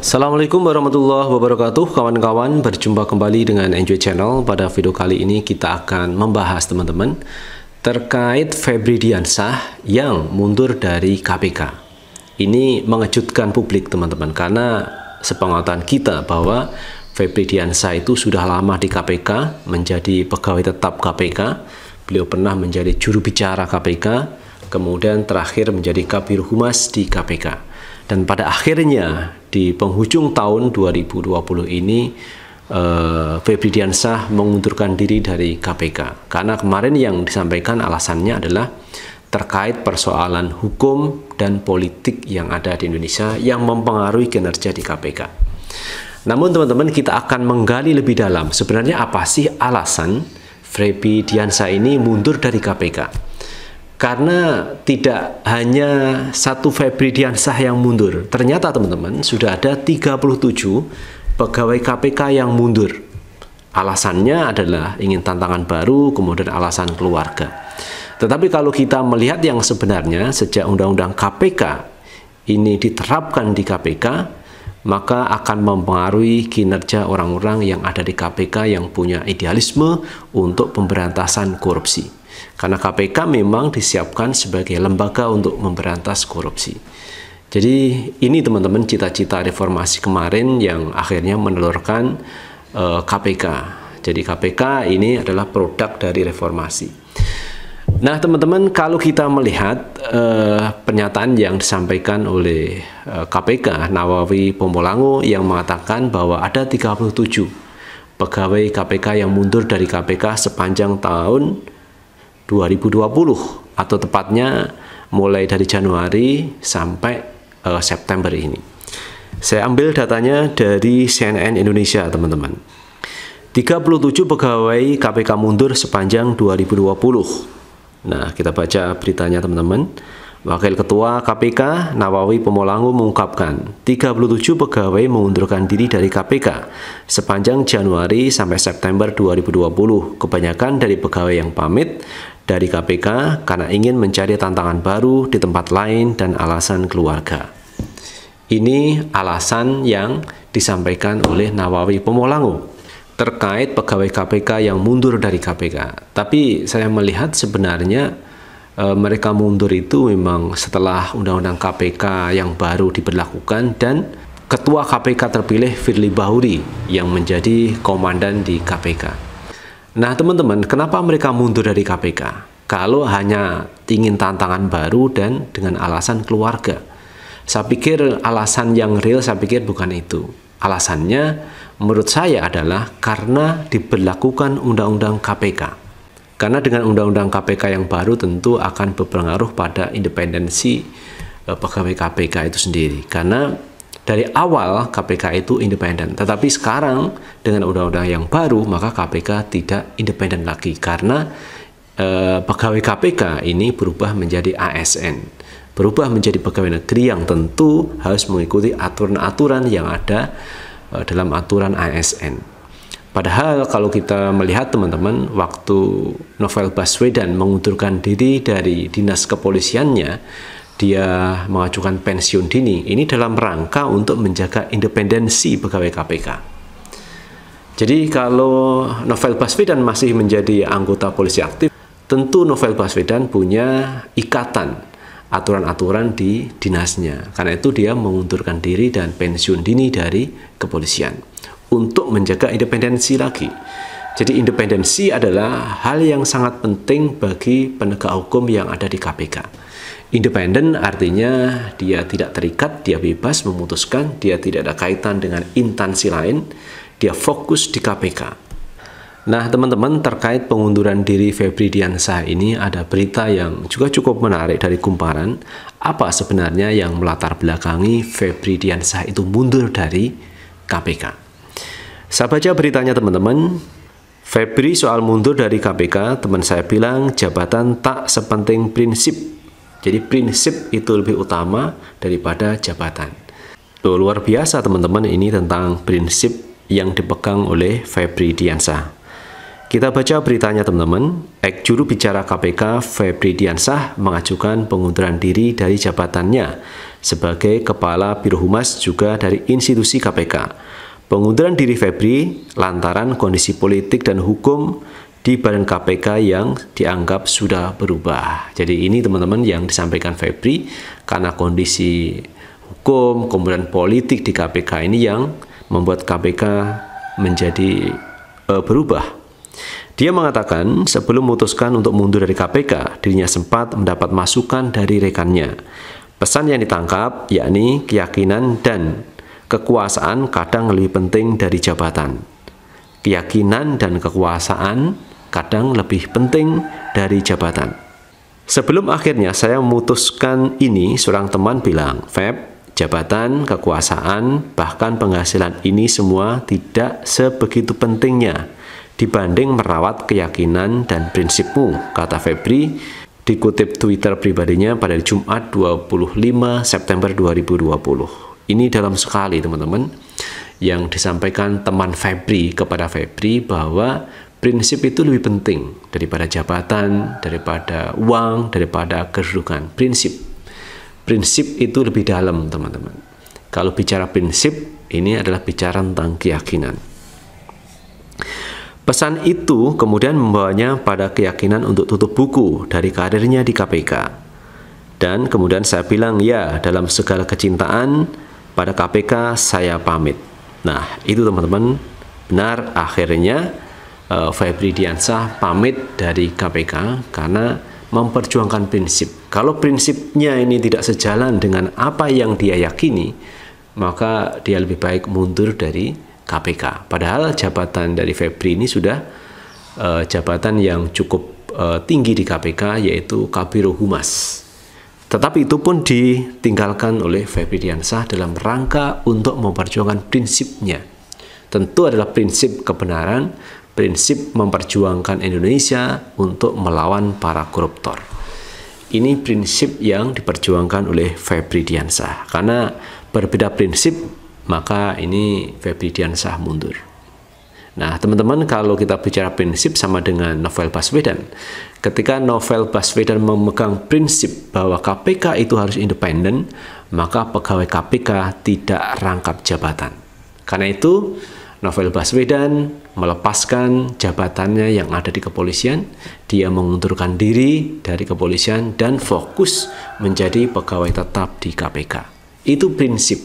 Assalamualaikum warahmatullahi wabarakatuh Kawan-kawan berjumpa kembali dengan Enjoy Channel Pada video kali ini kita akan membahas teman-teman Terkait Febri Diansah yang mundur dari KPK Ini mengejutkan publik teman-teman Karena sepengetahuan kita bahwa Febri Diansah itu sudah lama di KPK Menjadi pegawai tetap KPK Beliau pernah menjadi juru bicara KPK kemudian terakhir menjadi Kabir Humas di KPK. Dan pada akhirnya di penghujung tahun 2020 ini eh, Febri Diansah mengundurkan diri dari KPK karena kemarin yang disampaikan alasannya adalah terkait persoalan hukum dan politik yang ada di Indonesia yang mempengaruhi kinerja di KPK. Namun teman-teman kita akan menggali lebih dalam sebenarnya apa sih alasan Febri Diansa ini mundur dari KPK karena tidak hanya satu Febri Diansyah yang mundur. Ternyata teman-teman sudah ada 37 pegawai KPK yang mundur. Alasannya adalah ingin tantangan baru, kemudian alasan keluarga. Tetapi kalau kita melihat yang sebenarnya sejak Undang-Undang KPK ini diterapkan di KPK, maka akan mempengaruhi kinerja orang-orang yang ada di KPK yang punya idealisme untuk pemberantasan korupsi. Karena KPK memang disiapkan sebagai lembaga untuk memberantas korupsi. Jadi ini teman-teman cita-cita reformasi kemarin yang akhirnya menelurkan uh, eh, KPK. Jadi KPK ini adalah produk dari reformasi. Nah teman-teman kalau kita melihat uh, pernyataan yang disampaikan oleh uh, eh, KPK Nawawi Pomolango yang mengatakan bahwa ada 37 pegawai KPK yang mundur dari KPK sepanjang tahun 2020 atau tepatnya mulai dari Januari sampai uh, September ini. Saya ambil datanya dari CNN Indonesia, teman-teman. 37 pegawai KPK mundur sepanjang 2020. Nah, kita baca beritanya, teman-teman. Wakil Ketua KPK Nawawi Pemolangu mengungkapkan 37 pegawai mengundurkan diri dari KPK sepanjang Januari sampai September 2020 kebanyakan dari pegawai yang pamit dari KPK karena ingin mencari tantangan baru di tempat lain dan alasan keluarga. Ini alasan yang disampaikan oleh Nawawi Pomolango terkait pegawai KPK yang mundur dari KPK. Tapi saya melihat sebenarnya e, mereka mundur itu memang setelah undang-undang KPK yang baru diberlakukan dan ketua KPK terpilih Firly Bahuri yang menjadi komandan di KPK. Nah, teman-teman, kenapa mereka mundur dari KPK? Kalau hanya ingin tantangan baru dan dengan alasan keluarga. Saya pikir alasan yang real saya pikir bukan itu. Alasannya menurut saya adalah karena diberlakukan undang-undang KPK. Karena dengan undang-undang KPK yang baru tentu akan berpengaruh pada independensi eh, pegawai KPK itu sendiri. Karena dari awal KPK itu independen. Tetapi sekarang dengan undang-undang yang baru maka KPK tidak independen lagi karena eh, pegawai KPK ini berubah menjadi ASN. Berubah menjadi pegawai negeri yang tentu harus mengikuti aturan-aturan yang ada eh, dalam aturan ASN. Padahal kalau kita melihat teman-teman waktu Novel Baswedan mengundurkan diri dari dinas kepolisiannya dia mengajukan pensiun dini ini dalam rangka untuk menjaga independensi pegawai KPK. Jadi kalau Novel Baswedan masih menjadi anggota polisi aktif, tentu Novel Baswedan punya ikatan aturan-aturan di dinasnya. Karena itu dia mengundurkan diri dan pensiun dini dari kepolisian untuk menjaga independensi lagi. Jadi independensi adalah hal yang sangat penting bagi penegak hukum yang ada di KPK. Independen artinya dia tidak terikat, dia bebas memutuskan, dia tidak ada kaitan dengan instansi lain, dia fokus di KPK. Nah, teman-teman, terkait pengunduran diri Febri Diansah ini ada berita yang juga cukup menarik dari kumparan. Apa sebenarnya yang melatar belakangi Febri Diansah itu mundur dari KPK? Saya baca beritanya teman-teman. Febri soal mundur dari KPK, teman saya bilang jabatan tak sepenting prinsip jadi prinsip itu lebih utama daripada jabatan. Tuh, luar biasa teman-teman ini tentang prinsip yang dipegang oleh Febri Diansyah. Kita baca beritanya teman-teman. Ek juru bicara KPK Febri Diansah mengajukan pengunduran diri dari jabatannya sebagai Kepala Birohumas juga dari institusi KPK. Pengunduran diri Febri lantaran kondisi politik dan hukum di badan KPK yang dianggap sudah berubah. Jadi ini teman-teman yang disampaikan Febri karena kondisi hukum kemudian politik di KPK ini yang membuat KPK menjadi e, berubah. Dia mengatakan sebelum memutuskan untuk mundur dari KPK, dirinya sempat mendapat masukan dari rekannya. Pesan yang ditangkap yakni keyakinan dan kekuasaan kadang lebih penting dari jabatan. Keyakinan dan kekuasaan kadang lebih penting dari jabatan. Sebelum akhirnya saya memutuskan ini, seorang teman bilang, Feb, jabatan, kekuasaan, bahkan penghasilan ini semua tidak sebegitu pentingnya dibanding merawat keyakinan dan prinsipmu, kata Febri dikutip Twitter pribadinya pada Jumat 25 September 2020. Ini dalam sekali teman-teman yang disampaikan teman Febri kepada Febri bahwa Prinsip itu lebih penting daripada jabatan, daripada uang, daripada kedudukan. Prinsip. Prinsip itu lebih dalam, teman-teman. Kalau bicara prinsip, ini adalah bicara tentang keyakinan. Pesan itu kemudian membawanya pada keyakinan untuk tutup buku dari karirnya di KPK. Dan kemudian saya bilang, ya dalam segala kecintaan pada KPK saya pamit. Nah, itu teman-teman benar akhirnya Eh, Febri Diansah pamit dari KPK karena memperjuangkan prinsip. Kalau prinsipnya ini tidak sejalan dengan apa yang dia yakini, maka dia lebih baik mundur dari KPK. Padahal jabatan dari Febri ini sudah uh, jabatan yang cukup uh, tinggi di KPK yaitu Kabiro Humas. Tetapi itu pun ditinggalkan oleh Febri Diansah dalam rangka untuk memperjuangkan prinsipnya. Tentu adalah prinsip kebenaran, prinsip memperjuangkan Indonesia untuk melawan para koruptor. Ini prinsip yang diperjuangkan oleh Febri Diansah. Karena berbeda prinsip, maka ini Febri Diansah mundur. Nah, teman-teman, kalau kita bicara prinsip sama dengan novel Baswedan, ketika novel Baswedan memegang prinsip bahwa KPK itu harus independen, maka pegawai KPK tidak rangkap jabatan. Karena itu, Novel Baswedan melepaskan jabatannya yang ada di kepolisian, dia mengundurkan diri dari kepolisian dan fokus menjadi pegawai tetap di KPK. Itu prinsip.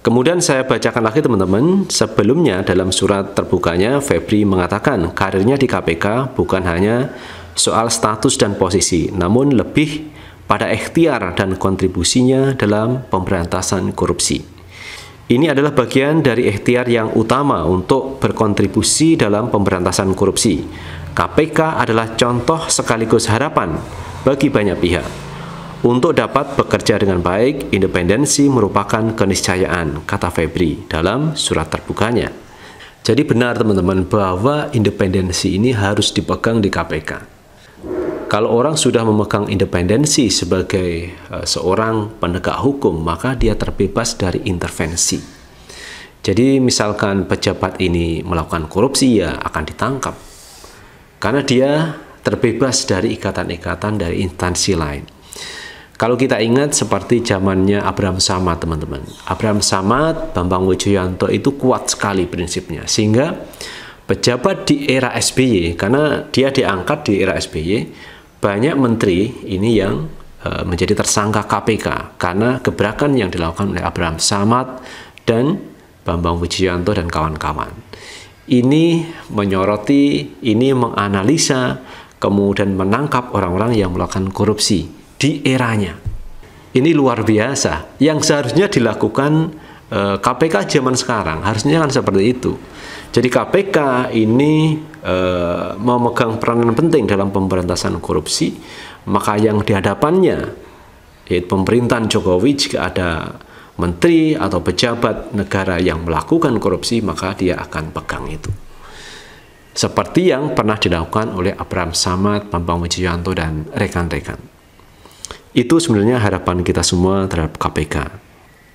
Kemudian saya bacakan lagi teman-teman, sebelumnya dalam surat terbukanya Febri mengatakan karirnya di KPK bukan hanya soal status dan posisi, namun lebih pada ikhtiar dan kontribusinya dalam pemberantasan korupsi. Ini adalah bagian dari ikhtiar yang utama untuk berkontribusi dalam pemberantasan korupsi. KPK adalah contoh sekaligus harapan bagi banyak pihak. Untuk dapat bekerja dengan baik, independensi merupakan keniscayaan, kata Febri dalam surat terbukanya. Jadi benar teman-teman bahwa independensi ini harus dipegang di KPK. Kalau orang sudah memegang independensi sebagai uh, seorang penegak hukum, maka dia terbebas dari intervensi. Jadi misalkan pejabat ini melakukan korupsi ya akan ditangkap. Karena dia terbebas dari ikatan-ikatan dari instansi lain. Kalau kita ingat seperti zamannya Abraham Samad teman-teman. Abraham Samad, Bambang Wijoyanto itu kuat sekali prinsipnya. Sehingga pejabat di era SBY, karena dia diangkat di era SBY, banyak menteri ini yang uh, menjadi tersangka KPK karena gebrakan yang dilakukan oleh Abraham Samad dan Bambang Wijayanto dan kawan-kawan. Ini menyoroti, ini menganalisa, kemudian menangkap orang-orang yang melakukan korupsi di eranya. Ini luar biasa. Yang seharusnya dilakukan KPK eh, zaman sekarang harusnya kan seperti itu. Jadi KPK ini e, memegang peranan penting dalam pemberantasan korupsi, maka yang dihadapannya yaitu pemerintahan Jokowi jika ada menteri atau pejabat negara yang melakukan korupsi, maka dia akan pegang itu. Seperti yang pernah dilakukan oleh Abraham Samad, Bambang Wijayanto, dan rekan-rekan. Itu sebenarnya harapan kita semua terhadap KPK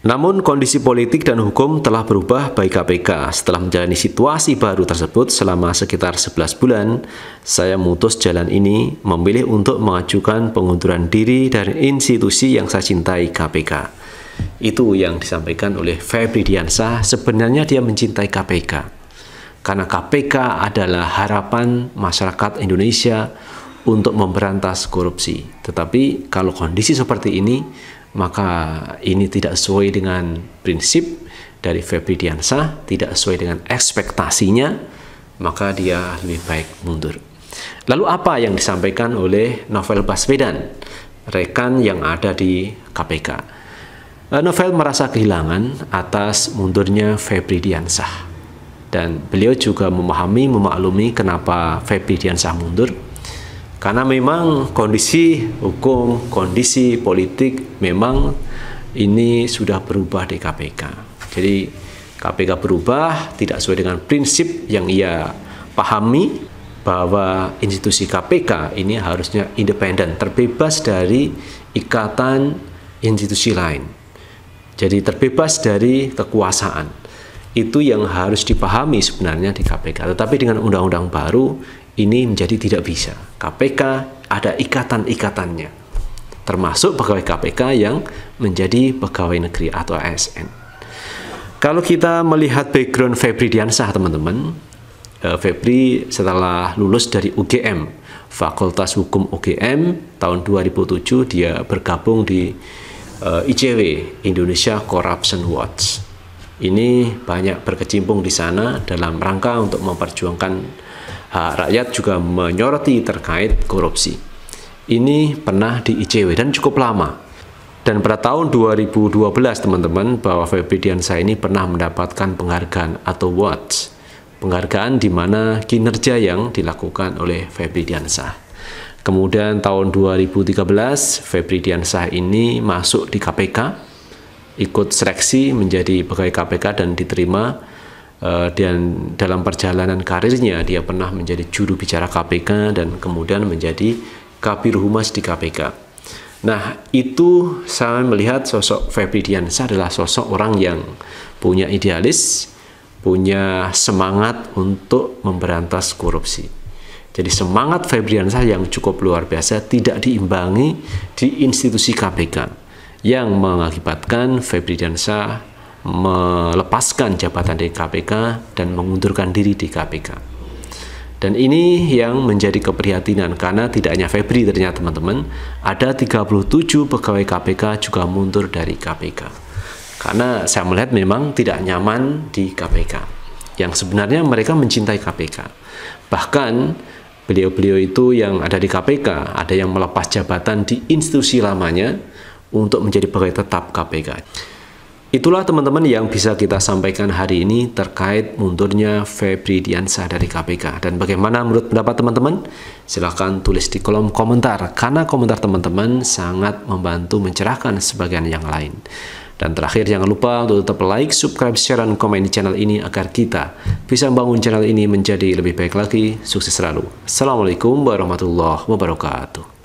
namun kondisi politik dan hukum telah berubah bagi KPK setelah menjalani situasi baru tersebut selama sekitar 11 bulan, saya memutus jalan ini memilih untuk mengajukan pengunduran diri dari institusi yang saya cintai KPK. Itu yang disampaikan oleh Febri Diansah, sebenarnya dia mencintai KPK. Karena KPK adalah harapan masyarakat Indonesia untuk memberantas korupsi. Tetapi kalau kondisi seperti ini, maka ini tidak sesuai dengan prinsip dari Febri Diansyah, tidak sesuai dengan ekspektasinya, maka dia lebih baik mundur. Lalu apa yang disampaikan oleh Novel Baswedan, rekan yang ada di KPK? Eh, Novel merasa kehilangan atas mundurnya Febri Diansah dan beliau juga memahami, memaklumi kenapa Febri Diansah mundur karena memang kondisi hukum, kondisi politik memang ini sudah berubah di KPK. Jadi KPK berubah tidak sesuai dengan prinsip yang ia pahami bahwa institusi KPK ini harusnya independen, terbebas dari ikatan institusi lain. Jadi terbebas dari kekuasaan. Itu yang harus dipahami sebenarnya di KPK. Tetapi dengan undang-undang baru ini menjadi tidak bisa. KPK ada ikatan-ikatannya, termasuk pegawai KPK yang menjadi pegawai negeri atau ASN. Kalau kita melihat background Febri Diansah, teman-teman, eh, Febri setelah lulus dari UGM, Fakultas Hukum UGM, tahun 2007 dia bergabung di eh, ICW, Indonesia Corruption Watch. Ini banyak berkecimpung di sana dalam rangka untuk memperjuangkan rakyat juga menyoroti terkait korupsi. Ini pernah di ICW dan cukup lama. Dan pada tahun 2012 teman-teman bahwa Febri Diansa ini pernah mendapatkan penghargaan atau watch. Penghargaan di mana kinerja yang dilakukan oleh Febri Diansa. Kemudian tahun 2013 Febri Diansa ini masuk di KPK ikut seleksi menjadi pegawai KPK dan diterima Eh, dan dalam perjalanan karirnya dia pernah menjadi juru bicara KPK dan kemudian menjadi kabir humas di KPK. Nah, itu saya melihat sosok Febri Diansyah adalah sosok orang yang punya idealis, punya semangat untuk memberantas korupsi. Jadi semangat Febri Diansyah yang cukup luar biasa tidak diimbangi di institusi KPK yang mengakibatkan Febri Diansyah melepaskan jabatan di KPK dan mengundurkan diri di KPK. Dan ini yang menjadi keprihatinan karena tidak hanya Febri ternyata teman-teman, ada 37 pegawai KPK juga mundur dari KPK. Karena saya melihat memang tidak nyaman di KPK. Yang sebenarnya mereka mencintai KPK. Bahkan beliau-beliau itu yang ada di KPK, ada yang melepas jabatan di institusi lamanya untuk menjadi pegawai tetap KPK. Itulah teman-teman yang bisa kita sampaikan hari ini terkait mundurnya Febri Diansyah dari KPK. Dan bagaimana menurut pendapat teman-teman? Silahkan tulis di kolom komentar, karena komentar teman-teman sangat membantu mencerahkan sebagian yang lain. Dan terakhir jangan lupa untuk tetap like, subscribe, share, dan komen di channel ini agar kita bisa membangun channel ini menjadi lebih baik lagi. Sukses selalu. Assalamualaikum warahmatullahi wabarakatuh.